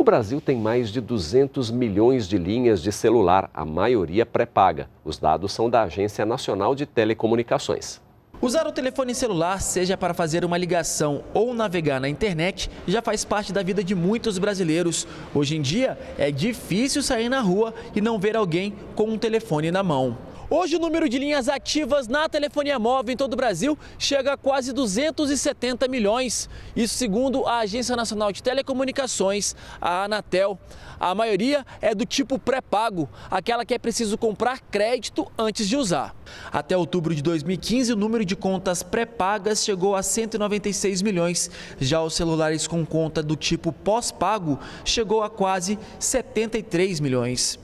O Brasil tem mais de 200 milhões de linhas de celular, a maioria pré-paga. Os dados são da Agência Nacional de Telecomunicações. Usar o telefone celular, seja para fazer uma ligação ou navegar na internet, já faz parte da vida de muitos brasileiros. Hoje em dia, é difícil sair na rua e não ver alguém com um telefone na mão. Hoje o número de linhas ativas na telefonia móvel em todo o Brasil chega a quase 270 milhões, isso segundo a Agência Nacional de Telecomunicações, a Anatel. A maioria é do tipo pré-pago, aquela que é preciso comprar crédito antes de usar. Até outubro de 2015, o número de contas pré-pagas chegou a 196 milhões. Já os celulares com conta do tipo pós-pago chegou a quase 73 milhões.